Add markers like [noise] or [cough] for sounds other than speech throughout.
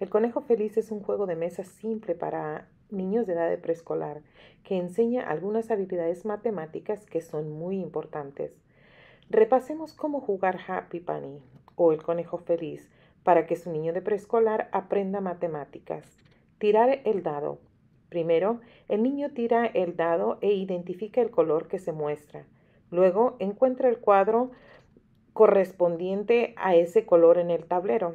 El Conejo Feliz es un juego de mesa simple para niños de edad de preescolar que enseña algunas habilidades matemáticas que son muy importantes. Repasemos cómo jugar Happy Bunny o el Conejo Feliz para que su niño de preescolar aprenda matemáticas. Tirar el dado. Primero, el niño tira el dado e identifica el color que se muestra. Luego, encuentra el cuadro correspondiente a ese color en el tablero.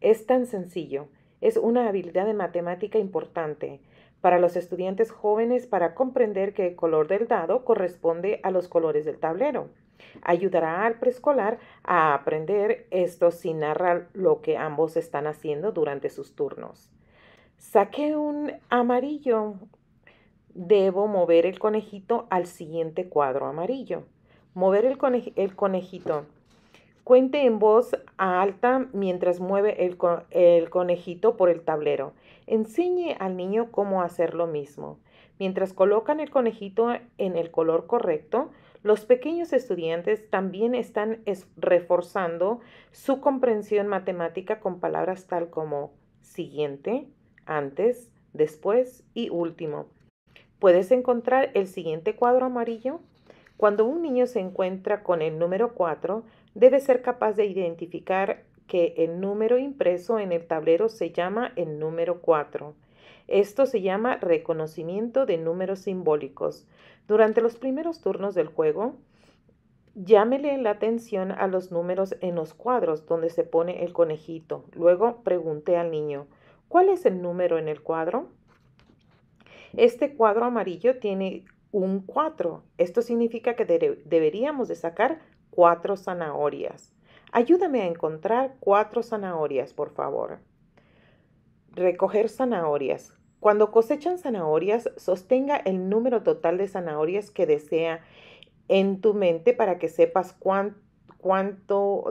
Es tan sencillo es una habilidad de matemática importante para los estudiantes jóvenes para comprender que el color del dado corresponde a los colores del tablero. Ayudará al preescolar a aprender esto si narra lo que ambos están haciendo durante sus turnos. Saqué un amarillo. Debo mover el conejito al siguiente cuadro amarillo. Mover el, el conejito Cuente en voz alta mientras mueve el, conejito por el tablero. Enseñe al niño cómo hacer lo mismo. Mientras colocan el conejito en el color correcto, los pequeños estudiantes también están reforzando su comprensión matemática con palabras tal como siguiente, antes, después y último. ¿Puedes encontrar el siguiente cuadro amarillo? Cuando un niño se encuentra con el número 4, debe ser capaz de identificar que el número impreso en el tablero se llama el número 4. Esto se llama reconocimiento de números simbólicos. Durante los primeros turnos del juego, llámele la atención a los números en los cuadros donde se pone el conejito. Luego pregunté al niño, ¿cuál es el número en el cuadro? Este cuadro amarillo tiene un 4. Esto significa que deberíamos de sacar cuatro zanahorias. Ayúdame a encontrar cuatro zanahorias, por favor. Recoger zanahorias. Cuando cosechan zanahorias, sostenga el número total de zanahorias que desea en tu mente para que sepas cuánto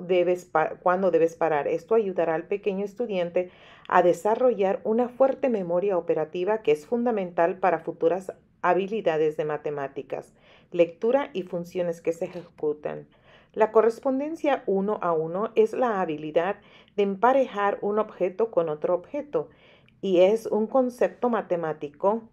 debes cuándo debes parar. Esto ayudará al pequeño estudiante a desarrollar una fuerte memoria operativa que es fundamental para futuras habilidades de matemáticas, lectura y funciones que se ejecutan. La correspondencia uno a uno es la habilidad de emparejar un objeto con otro objeto y es un concepto matemático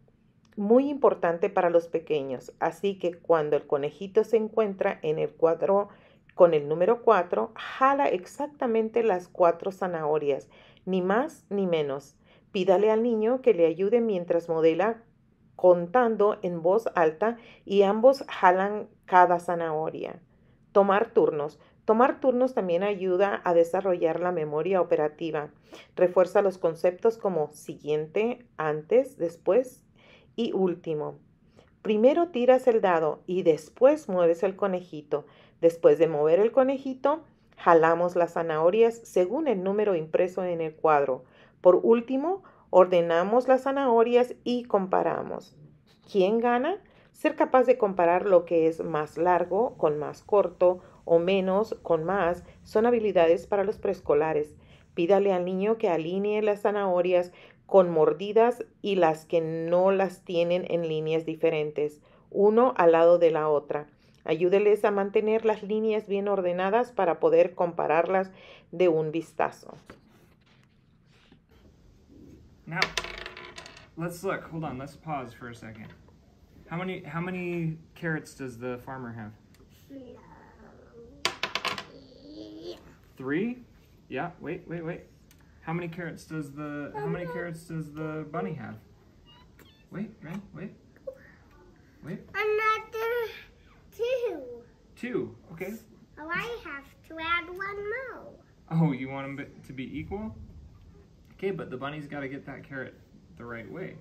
muy importante para los pequeños. Así que cuando el conejito se encuentra en el cuadro con el número 4, jala exactamente las cuatro zanahorias, ni más ni menos. Pídale al niño que le ayude mientras modela contando en voz alta y ambos jalan cada zanahoria. Tomar turnos. Tomar turnos también ayuda a desarrollar la memoria operativa. Refuerza los conceptos como siguiente, antes, después y último. Primero tiras el dado y después mueves el conejito. Después de mover el conejito, jalamos las zanahorias según el número impreso en el cuadro. Por último, ordenamos las zanahorias y comparamos. ¿Quién gana? ser capaz de comparar lo que es más largo con más corto o menos con más son habilidades para los preescolares. Pídale al niño que alinee las zanahorias con mordidas y las que no las tienen en líneas diferentes, uno al lado de la otra. Ayúdeles a mantener las líneas bien ordenadas para poder compararlas de un vistazo. Now, let's look. Hold on, let's pause for a second. How many how many carrots does the farmer have? Three? Yeah, wait, wait, wait. How many carrots does the how many carrots does the bunny have? Wait, wait, wait. Wait. Another two. Two. Okay. Oh, I have to add one more. Oh, you want them to be equal? Okay, but the bunny's got to get that carrot the right way.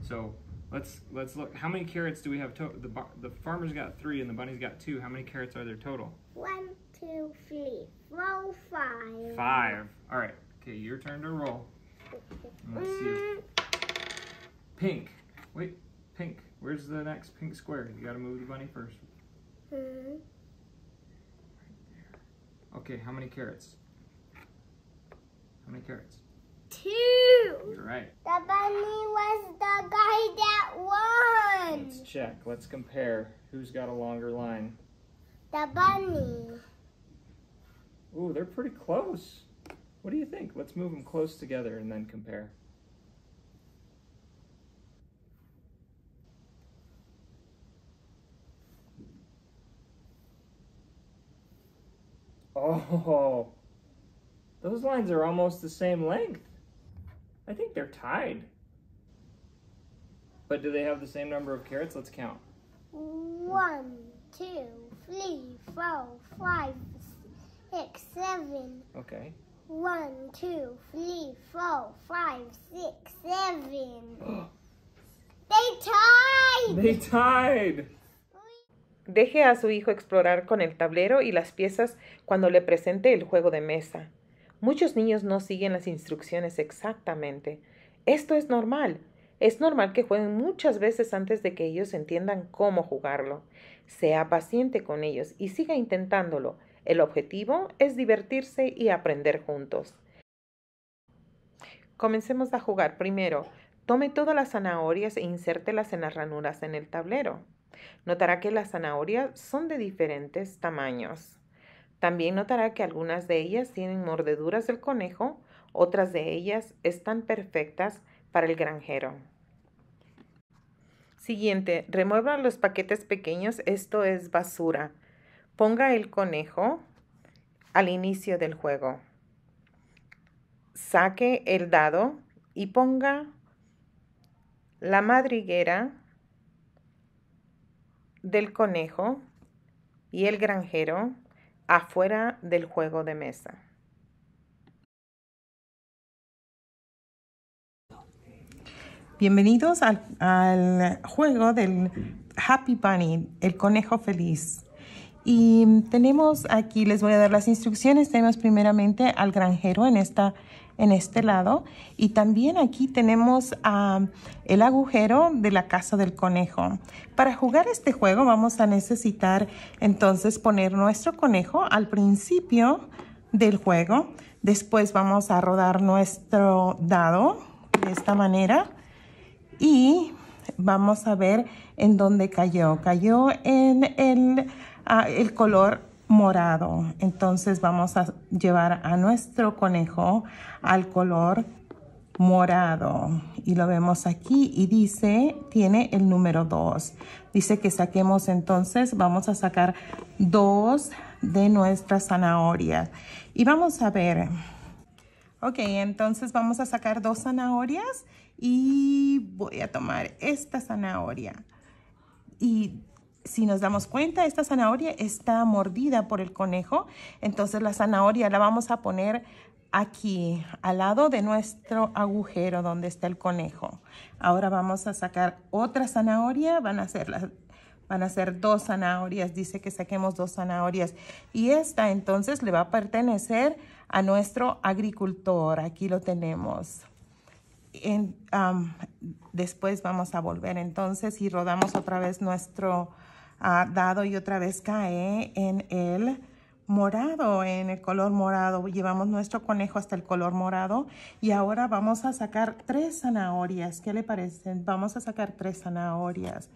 So Let's let's look. How many carrots do we have? the the farmer's got three and the bunny's got two. How many carrots are there total? One, two, three, four, five. Five. All right. Okay, your turn to roll. [laughs] Let's see. Pink. Wait, pink. Where's the next pink square? You gotta move the bunny first. Mm -hmm. Right there. Okay, how many carrots? How many carrots? two. You're right. The bunny was the guy that won. Let's check. Let's compare. Who's got a longer line? The bunny. Ooh, they're pretty close. What do you think? Let's move them close together and then compare. Oh, those lines are almost the same length. I think they're tied. But do they have the same number of carrots? Let's count. One, two, three, four, five, six, seven. Okay. One, two, three, four, five, six, seven. [gasps] they tied. They tied. Deje a su hijo explorar con el tablero y las piezas cuando le presente el juego de mesa. Muchos niños no siguen las instrucciones exactamente. Esto es normal. Es normal que jueguen muchas veces antes de que ellos entiendan cómo jugarlo. Sea paciente con ellos y siga intentándolo. El objetivo es divertirse y aprender juntos. Comencemos a jugar. Primero, tome todas las zanahorias e insértelas en las ranuras en el tablero. Notará que las zanahorias son de diferentes tamaños. También notará que algunas de ellas tienen mordeduras del conejo, otras de ellas están perfectas para el granjero. Siguiente, remueva los paquetes pequeños, esto es basura. Ponga el conejo al inicio del juego. Saque el dado y ponga la madriguera del conejo y el granjero afuera del juego de mesa. Bienvenidos al, al juego del Happy Bunny, el conejo feliz. Y tenemos aquí, les voy a dar las instrucciones, tenemos primeramente al granjero en, esta, en este lado y también aquí tenemos el agujero de la casa del conejo. Para jugar este juego vamos a necesitar entonces poner nuestro conejo al principio del juego. Después vamos a rodar nuestro dado de esta manera y vamos a ver en dónde cayó. Cayó en el el color morado. Entonces vamos a llevar a nuestro conejo al color morado y lo vemos aquí y dice tiene el número 2 dice que saquemos entonces vamos a sacar dos de nuestras zanahorias y vamos a ver ok entonces vamos a sacar dos zanahorias y voy a tomar esta zanahoria y si nos damos cuenta, esta zanahoria está mordida por el conejo. Entonces la zanahoria la vamos a poner aquí, al lado de nuestro agujero donde está el conejo. Ahora vamos a sacar otra zanahoria. Van a ser, van a ser dos zanahorias. Dice que saquemos dos zanahorias. Y esta entonces le va a pertenecer a nuestro agricultor. Aquí lo tenemos después vamos a volver entonces y rodamos otra vez nuestro ah, dado y otra vez cae en el morado, en el color morado. Llevamos nuestro conejo hasta el color morado y ahora vamos a sacar tres zanahorias. ¿Qué le parecen? Vamos a sacar tres zanahorias.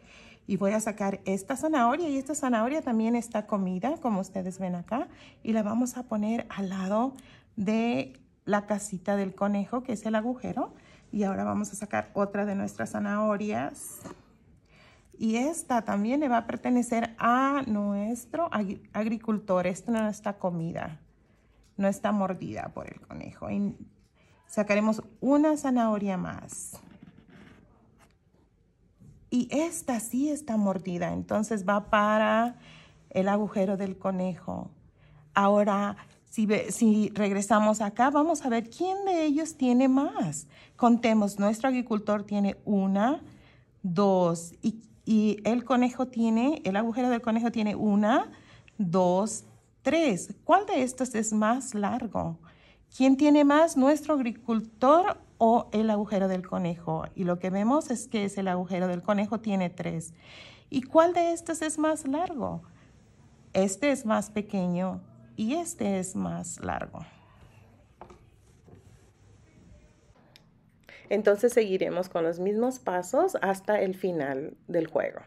Y voy a sacar esta zanahoria y esta zanahoria también está comida, como ustedes ven acá. Y la vamos a poner al lado de la casita del conejo, que es el agujero. Y ahora vamos a sacar otra de nuestras zanahorias. Y esta también le va a pertenecer a nuestro agricultor. Esta no está comida, no está mordida por el conejo. Y sacaremos una zanahoria más. Y esta sí está mordida, entonces va para el agujero del conejo. Ahora, si, regresamos acá, vamos a ver quién de ellos tiene más. Contemos, nuestro agricultor tiene una, dos, y, y el conejo tiene, el agujero del conejo tiene una, dos, tres. ¿Cuál de estos es más largo? ¿Quién tiene más, nuestro agricultor o el agujero del conejo? Y lo que vemos es que es el agujero del conejo tiene tres. ¿Y cuál de estos es más largo? Este es más pequeño y este es más largo. Entonces seguiremos con los mismos pasos hasta el final del juego.